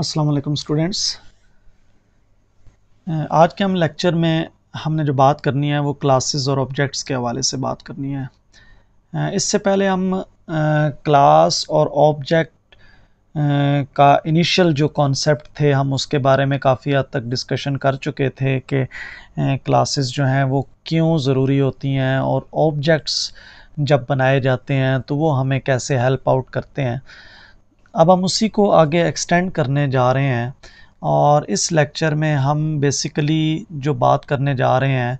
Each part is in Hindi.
असलम स्टूडेंट्स uh, आज के हम लेक्चर में हमने जो बात करनी है वो क्लासेस और ऑब्जेक्ट्स के हवाले से बात करनी है uh, इससे पहले हम क्लास uh, और ऑब्जेक्ट का इनिशियल जो कॉन्सेप्ट थे हम उसके बारे में काफ़ी हद तक डिस्कशन कर चुके थे कि क्लासेस जो हैं वो क्यों ज़रूरी होती हैं और ऑब्जेक्ट्स जब बनाए जाते हैं तो वो हमें कैसे हेल्प आउट करते हैं अब हम उसी को आगे एक्सटेंड करने जा रहे हैं और इस लेक्चर में हम बेसिकली जो बात करने जा रहे हैं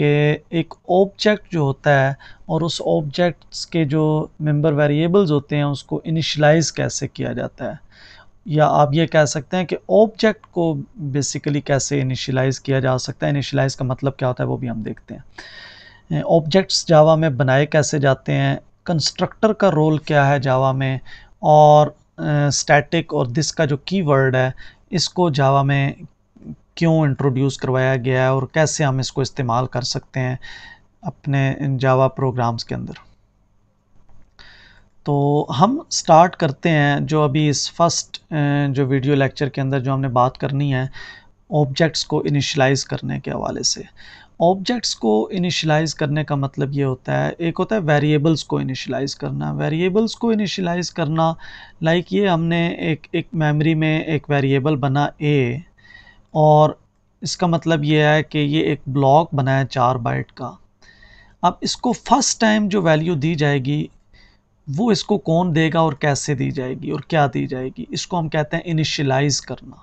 कि एक ऑब्जेक्ट जो होता है और उस ऑब्जेक्ट्स के जो मेंबर वेरिएबल्स होते हैं उसको इनिशलाइज कैसे किया जाता है या आप ये कह सकते हैं कि ऑब्जेक्ट को बेसिकली कैसे इनिशलाइज किया जा सकता है इनिशलाइज का मतलब क्या होता है वो भी हम देखते हैं ऑब्जेक्ट्स जावा में बनाए कैसे जाते हैं कंस्ट्रक्टर का रोल क्या है जावा में और स्टैटिक और दिस का जो कीवर्ड है इसको जावा में क्यों इंट्रोड्यूस करवाया गया है और कैसे हम इसको इस्तेमाल कर सकते हैं अपने जावा प्रोग्राम्स के अंदर तो हम स्टार्ट करते हैं जो अभी इस फर्स्ट जो वीडियो लेक्चर के अंदर जो हमने बात करनी है ऑब्जेक्ट्स को इनिशलाइज करने के हवाले से ऑब्जेक्ट्स को इनिशलाइज करने का मतलब ये होता है एक होता है वेरिएबल्स को इनिशलाइज करना वेरिएबल्स को इनिशलाइज करना लाइक ये हमने एक एक मेमोरी में एक वेरिएबल बना ए और इसका मतलब ये है कि ये एक ब्लॉक बनाया चार बाइट का अब इसको फर्स्ट टाइम जो वैल्यू दी जाएगी वो इसको कौन देगा और कैसे दी जाएगी और क्या दी जाएगी इसको हम कहते हैं इनिशलाइज करना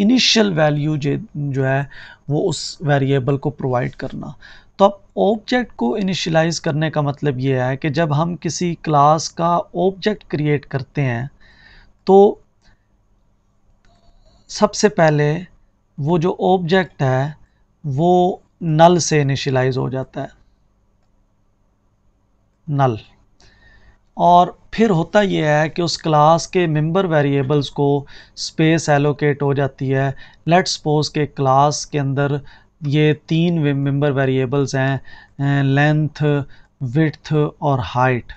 इनिशियल वैल्यू जो है वो उस वेरिएबल को प्रोवाइड करना तो अब ऑब्जेक्ट को इनिशलाइज करने का मतलब ये है कि जब हम किसी क्लास का ऑब्जेक्ट क्रिएट करते हैं तो सबसे पहले वो जो ऑब्जेक्ट है वो नल से इनिशलाइज हो जाता है नल और फिर होता यह है कि उस क्लास के मेंबर वेरिएबल्स को स्पेस एलोकेट हो जाती है लेट सपोज के क्लास के अंदर ये तीन मेंबर वेरिएबल्स हैं लेंथ अं, विथ और हाइट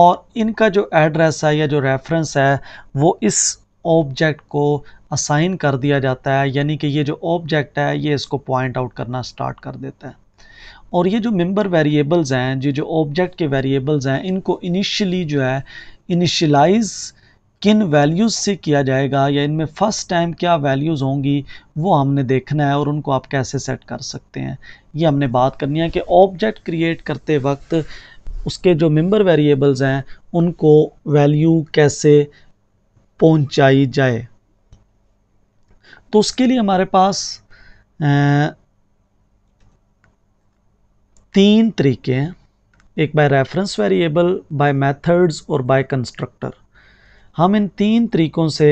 और इनका जो एड्रेस है या जो रेफरेंस है वो इस ऑब्जेक्ट को असाइन कर दिया जाता है यानी कि ये जो ऑब्जेक्ट है ये इसको पॉइंट आउट करना स्टार्ट कर देता है और ये जो मेंबर वेरिएबल्स हैं जो जो ऑब्जेक्ट के वेरिएबल्स हैं इनको इनिशियली जो है इनिशलाइज किन वैल्यूज़ से किया जाएगा या इनमें फ़र्स्ट टाइम क्या वैल्यूज़ होंगी वो हमने देखना है और उनको आप कैसे सेट कर सकते हैं ये हमने बात करनी है कि ऑब्जेक्ट क्रिएट करते वक्त उसके जो मेंबर वेरिएबल्स हैं उनको वैल्यू कैसे पहुंचाई जाए तो उसके लिए हमारे पास तीन तरीके हैं एक by reference variable by methods और बाय कंस्ट्रक्टर हम इन तीन तरीकों से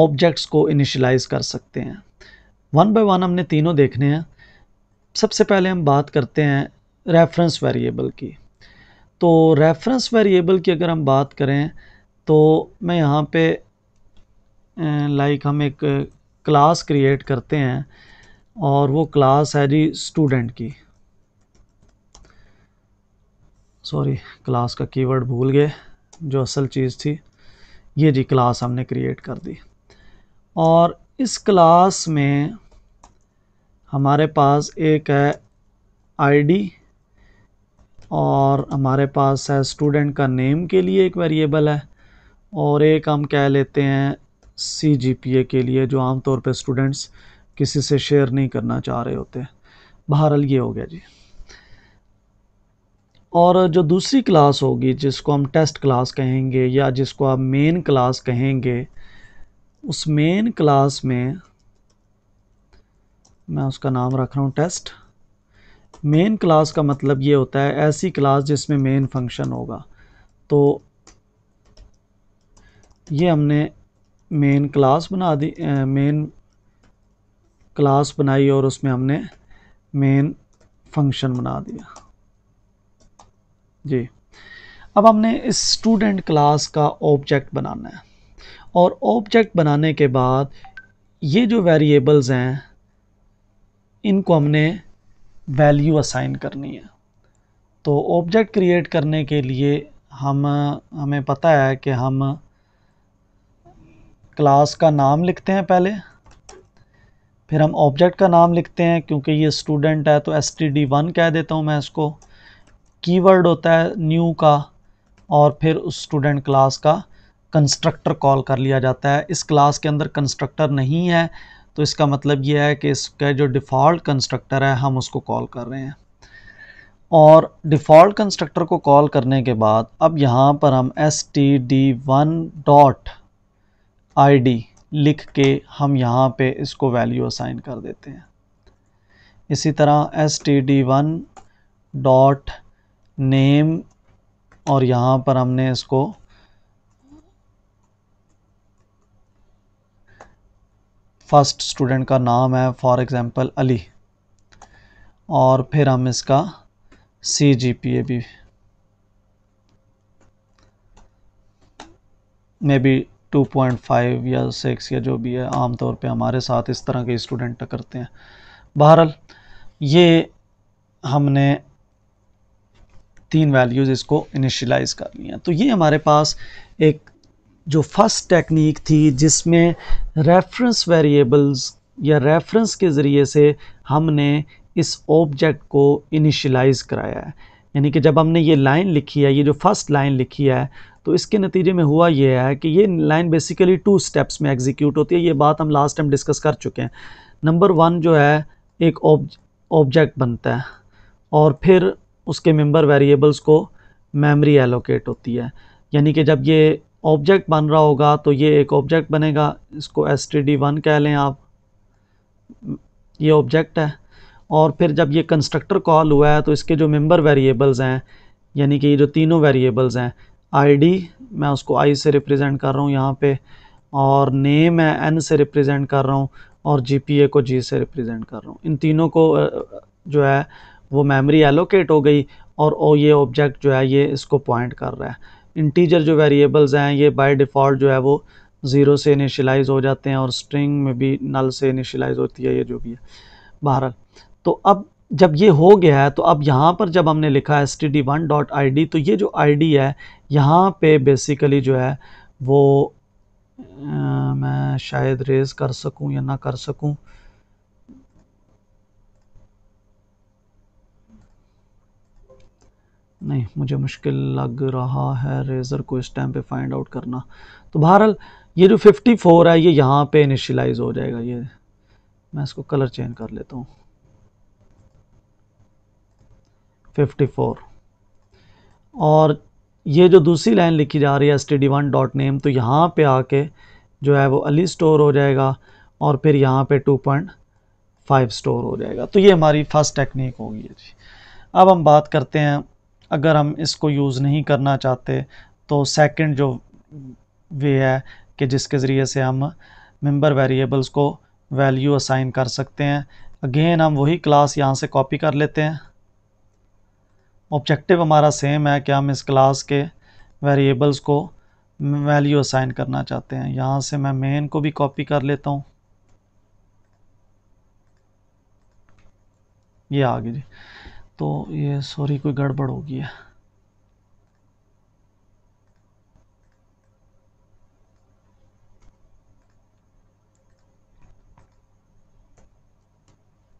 ऑब्जेक्ट्स को इनिशलाइज कर सकते हैं वन बाय वन हमने तीनों देखने हैं सबसे पहले हम बात करते हैं रेफरेंस वेरिएबल की तो रेफरेंस वेरिएबल की अगर हम बात करें तो मैं यहाँ पे लाइक हम एक क्लास क्रिएट करते हैं और वो क्लास है जी स्टूडेंट की सॉरी क्लास का कीवर्ड भूल गए जो असल चीज़ थी ये जी क्लास हमने क्रिएट कर दी और इस क्लास में हमारे पास एक है आईडी और हमारे पास है स्टूडेंट का नेम के लिए एक वेरिएबल है और एक हम कह लेते हैं सी के लिए जो आमतौर पर स्टूडेंट्स किसी से शेयर नहीं करना चाह रहे होते बहरहाल ये हो गया जी और जो दूसरी क्लास होगी जिसको हम टेस्ट क्लास कहेंगे या जिसको आप मेन क्लास कहेंगे उस मेन क्लास में मैं उसका नाम रख रहा हूँ टेस्ट मेन क्लास का मतलब ये होता है ऐसी क्लास जिसमें मेन फंक्शन होगा तो ये हमने मेन क्लास बना दी मेन क्लास बनाई और उसमें हमने मेन फंक्शन बना दिया जी अब हमने इस स्टूडेंट क्लास का ऑब्जेक्ट बनाना है और ऑब्जेक्ट बनाने के बाद ये जो वेरिएबल्स हैं इनको हमने वैल्यू असाइन करनी है तो ऑब्जेक्ट क्रिएट करने के लिए हम हमें पता है कि हम क्लास का नाम लिखते हैं पहले फिर हम ऑब्जेक्ट का नाम लिखते हैं क्योंकि ये स्टूडेंट है तो एस टी डी वन कह देता हूँ मैं इसको कीवर्ड होता है न्यू का और फिर उस स्टूडेंट क्लास का कंस्ट्रक्टर कॉल कर लिया जाता है इस क्लास के अंदर कंस्ट्रक्टर नहीं है तो इसका मतलब ये है कि इसका जो डिफ़ॉल्ट कंस्ट्रक्टर है हम उसको कॉल कर रहे हैं और डिफ़ॉल्ट कंस्ट्रक्टर को कॉल करने के बाद अब यहाँ पर हम S T D one dot I D लिख के हम यहाँ पे इसको वैल्यू असाइन कर देते हैं इसी तरह S T D one dot name और यहाँ पर हमने इसको फर्स्ट स्टूडेंट का नाम है फॉर एग्ज़ाम्पल अली और फिर हम इसका सी जी पी ए भी मे बी 2.5 या 6 या जो भी है आमतौर पे हमारे साथ इस तरह के स्टूडेंट करते हैं बहरहाल ये हमने तीन वैल्यूज़ इसको इनिशियलाइज कर लिया तो ये हमारे पास एक जो फर्स्ट टेक्निक थी जिसमें रेफरेंस वेरिएबल्स या रेफरेंस के ज़रिए से हमने इस ऑब्जेक्ट को इनिशियलाइज कराया है यानी कि जब हमने ये लाइन लिखी है ये जो फर्स्ट लाइन लिखी है तो इसके नतीजे में हुआ यह है कि ये लाइन बेसिकली टू स्टेप्स में एग्जीक्यूट होती है ये बात हम लास्ट टाइम डिस्कस कर चुके हैं नंबर वन जो है एक ऑब्जेक्ट बनता है और फिर उसके मेंबर वेरिएबल्स को मेमोरी एलोकेट होती है यानी कि जब ये ऑब्जेक्ट बन रहा होगा तो ये एक ऑब्जेक्ट बनेगा इसको एस टी डी वन कह लें आप ये ऑब्जेक्ट है और फिर जब ये कंस्ट्रक्टर कॉल हुआ है तो इसके जो मेंबर वेरिएबल्स हैं यानी कि ये जो तीनों वेरिएबल्स हैं आईडी मैं उसको आई से रिप्रेजेंट कर रहा हूँ यहाँ पे और नेम मैं एन से रिप्रेजेंट कर रहा हूँ और जीपीए को जी से रिप्रेजेंट कर रहा हूँ इन तीनों को जो है वो मेमोरी एलोकेट हो गई और ओ ये ऑब्जेक्ट जो है ये इसको पॉइंट कर रहा है इंटीजर जो वेरिएबल्स हैं ये बाय डिफ़ॉल्ट जो है वो ज़ीरो से इनिशलाइज हो जाते हैं और स्ट्रिंग में भी नल से इनिशलाइज होती है ये जो भी है बहरहाल तो अब जब ये हो गया है तो अब यहाँ पर जब हमने लिखा S T D one dot I D तो ये जो आई डी है यहाँ पे बेसिकली जो है वो आ, मैं शायद रेज़ कर सकूँ या ना कर सकूँ नहीं मुझे मुश्किल लग रहा है रेज़र को इस टाइम पे फाइंड आउट करना तो बहरहाल ये जो 54 है ये यहाँ पे इनिशलाइज हो जाएगा ये मैं इसको कलर चेंज कर लेता हूँ 54 और ये जो दूसरी लाइन लिखी जा रही है S T D one dot name तो यहाँ पे आके जो है वो अली स्टोर हो जाएगा और फिर यहाँ पे टू पॉइंट फाइव स्टोर हो जाएगा तो ये हमारी फर्स्ट टेक्निक होगी जी अब हम बात करते हैं अगर हम इसको यूज़ नहीं करना चाहते तो सेकंड जो वे है कि जिसके ज़रिए से हम मेंबर वेरिएबल्स को वैल्यू असाइन कर सकते हैं अगेन हम वही क्लास यहाँ से कॉपी कर लेते हैं ऑब्जेक्टिव हमारा सेम है कि हम इस क्लास के वेरिएबल्स को वैल्यू असाइन करना चाहते हैं यहाँ से मैं मेन को भी कॉपी कर लेता हूँ ये आ गई जी तो ये सॉरी कोई गड़बड़ हो गई है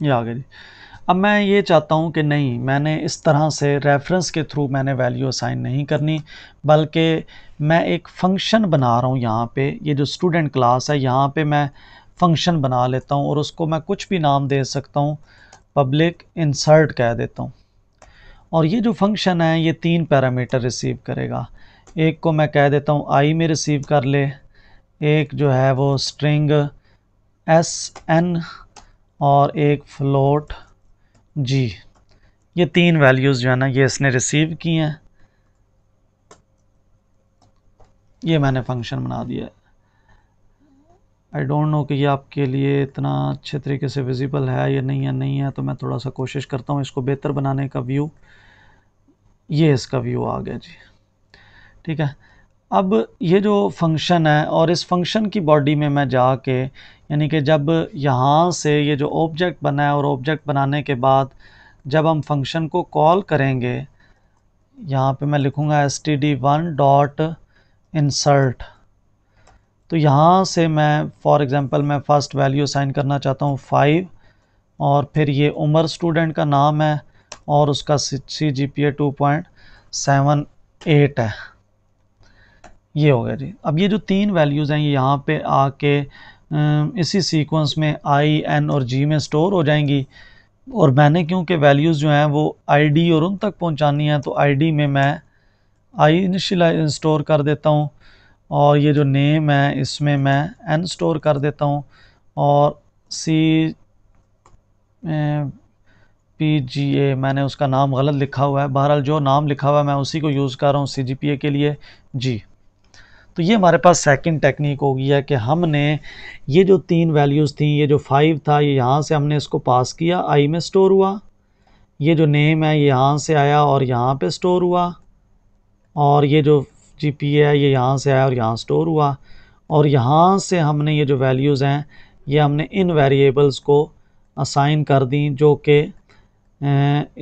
ये आ गई जी अब मैं ये चाहता हूँ कि नहीं मैंने इस तरह से रेफरेंस के थ्रू मैंने वैल्यू असाइन नहीं करनी बल्कि मैं एक फ़ंक्शन बना रहा हूँ यहाँ पे ये जो स्टूडेंट क्लास है यहाँ पे मैं फ़ंक्शन बना लेता हूँ और उसको मैं कुछ भी नाम दे सकता हूँ पब्लिक इंसर्ट कह देता हूँ और ये जो फंक्शन है ये तीन पैरामीटर रिसीव करेगा एक को मैं कह देता हूँ आई में रिसीव कर ले एक जो है वो स्ट्रिंग एस एन और एक फ्लोट जी ये तीन वैल्यूज़ जो है ना ये इसने रिसीव की हैं ये मैंने फंक्शन बना दिया आई डोंट नो कि ये आपके लिए इतना अच्छे तरीके से विजिबल है या नहीं है नहीं है तो मैं थोड़ा सा कोशिश करता हूँ इसको बेहतर बनाने का व्यू ये इसका व्यू आ गया जी ठीक है अब ये जो फंक्शन है और इस फंक्शन की बॉडी में मैं जा के यानी कि जब यहाँ से ये जो ऑब्जेक्ट बना है और ऑब्जेक्ट बनाने के बाद जब हम फंक्शन को कॉल करेंगे यहाँ पे मैं लिखूँगा S T D one dot insert तो यहाँ से मैं फॉर एग्ज़ाम्पल मैं फ़र्स्ट वैल्यू साइन करना चाहता हूँ फाइव और फिर ये उमर स्टूडेंट का नाम है और उसका C G P A two point seven eight है ये हो गया जी अब ये जो तीन वैल्यूज़ हैं ये यहाँ पे आके इसी सीक्वेंस में आई एन और जी में स्टोर हो जाएंगी और मैंने क्योंकि वैल्यूज़ जो हैं वो आईडी और उन तक पहुंचानी है तो आईडी में मैं आई इनिशियल स्टोर कर देता हूं और ये जो नेम है इसमें मैं एन स्टोर कर देता हूं और सी पी जी ए मैंने उसका नाम गलत लिखा हुआ है बहरहाल जो नाम लिखा हुआ है मैं उसी को यूज़ कर रहा हूँ सी जी पी ए के लिए जी तो ये हमारे पास सेकंड टेक्निक होगी है कि हमने ये जो तीन वैल्यूज़ थी ये जो फाइव था ये यहाँ से हमने इसको पास किया आई में स्टोर हुआ ये जो नेम है ये यहाँ से आया और यहाँ पे स्टोर हुआ और ये जो जी पी है ये यहाँ से आया और यहाँ स्टोर हुआ और यहाँ से हमने ये जो वैल्यूज़ हैं ये हमने इन वेरिएबल्स को असाइन कर दी जो कि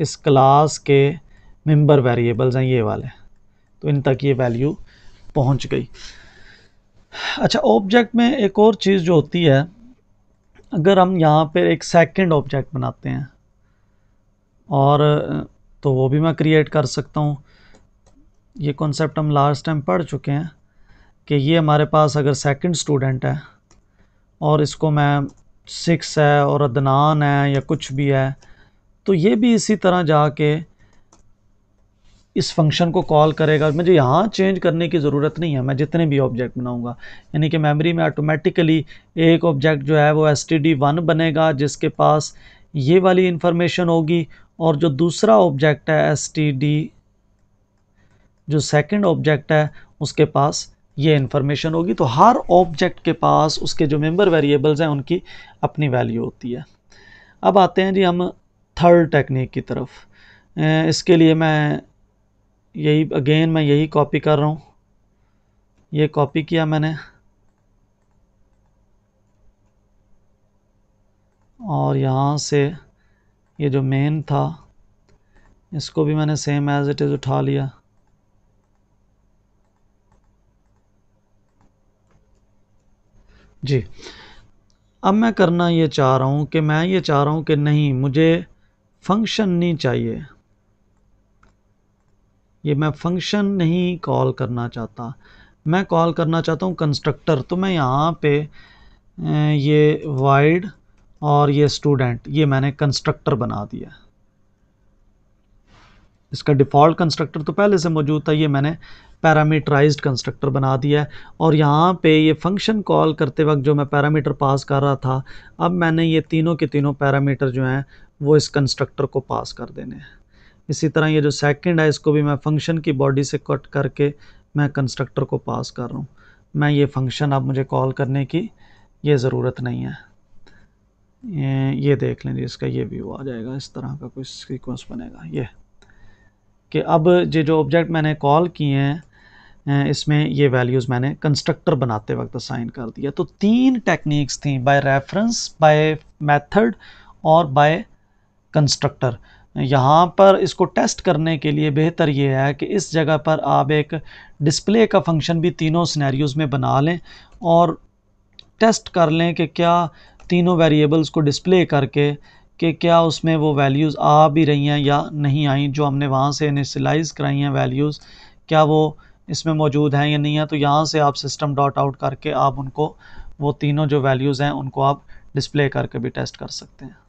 इस क्लास के मेंबर वेरिएबल्स हैं ये वाले तो इन तक ये वैल्यू पहुंच गई अच्छा ऑब्जेक्ट में एक और चीज़ जो होती है अगर हम यहाँ पर एक सेकेंड ऑब्जेक्ट बनाते हैं और तो वो भी मैं क्रिएट कर सकता हूँ ये कॉन्सेप्ट हम लास्ट टाइम पढ़ चुके हैं कि ये हमारे पास अगर सेकंड स्टूडेंट है और इसको मैं सिक्स है और अदनान है या कुछ भी है तो ये भी इसी तरह जाके इस फंक्शन को कॉल करेगा मुझे यहाँ चेंज करने की ज़रूरत नहीं है मैं जितने भी ऑब्जेक्ट बनाऊँगा यानी कि मेमोरी में ऑटोमेटिकली एक ऑब्जेक्ट जो है वो एस टी वन बनेगा जिसके पास ये वाली इन्फॉर्मेशन होगी और जो दूसरा ऑब्जेक्ट है एस टी डी जो सेकंड ऑब्जेक्ट है उसके पास ये इन्फॉर्मेशन होगी तो हर ऑब्जेक्ट के पास उसके जो मेम्बर वेरिएबल्स हैं उनकी अपनी वैल्यू होती है अब आते हैं जी हम थर्ड टेक्निक की तरफ इसके लिए मैं यही अगेन मैं यही कॉपी कर रहा हूँ ये कॉपी किया मैंने और यहाँ से ये जो मेन था इसको भी मैंने सेम एज़ इट इज़ उठा लिया जी अब मैं करना ये चाह रहा हूँ कि मैं ये चाह रहा हूँ कि नहीं मुझे फंक्शन नहीं चाहिए ये मैं फंक्शन नहीं कॉल करना चाहता मैं कॉल करना चाहता हूँ कंस्ट्रक्टर तो मैं यहाँ पे अं, ये वाइड और ये स्टूडेंट ये मैंने कंस्ट्रक्टर बना दिया इसका डिफ़ॉल्ट कंस्ट्रक्टर तो पहले से मौजूद था ये मैंने पैरामीटराइज्ड कंस्ट्रक्टर बना दिया है और यहाँ पे ये फंक्शन कॉल करते वक्त जो मैं पैरामीटर पास कर रहा था अब मैंने ये तीनों के तीनों पैरामीटर जो हैं वो इस कंस्ट्रक्टर को पास कर देने हैं इसी तरह ये जो सेकंड है इसको भी मैं फंक्शन की बॉडी से कट करके मैं कंस्ट्रक्टर को पास कर रहा हूँ मैं ये फंक्शन अब मुझे कॉल करने की ये ज़रूरत नहीं है ये, देख लें जी इसका ये व्यू आ जाएगा इस तरह का कोई सीक्वेंस बनेगा ये कि अब ये जो ऑब्जेक्ट मैंने कॉल किए हैं इसमें ये वैल्यूज़ मैंने कंस्ट्रक्टर बनाते वक्त असाइन कर दिया तो तीन टेक्निक्स थी बाय रेफरेंस बाय मेथड और बाय कंस्ट्रक्टर यहाँ पर इसको टेस्ट करने के लिए बेहतर ये है कि इस जगह पर आप एक डिस्प्ले का फंक्शन भी तीनों सिनेरियोज़ में बना लें और टेस्ट कर लें कि क्या तीनों वेरिएबल्स को डिस्प्ले करके कि क्या उसमें वो वैल्यूज़ आ भी रही हैं या नहीं आई जो हमने वहाँ से इनिशलाइज कराई हैं वैल्यूज़ क्या वो इसमें मौजूद हैं या नहीं है तो यहाँ से आप सिस्टम डॉट आउट करके आप उनको वो तीनों जो वैल्यूज़ हैं उनको आप डिस्प्ले करके भी टेस्ट कर सकते हैं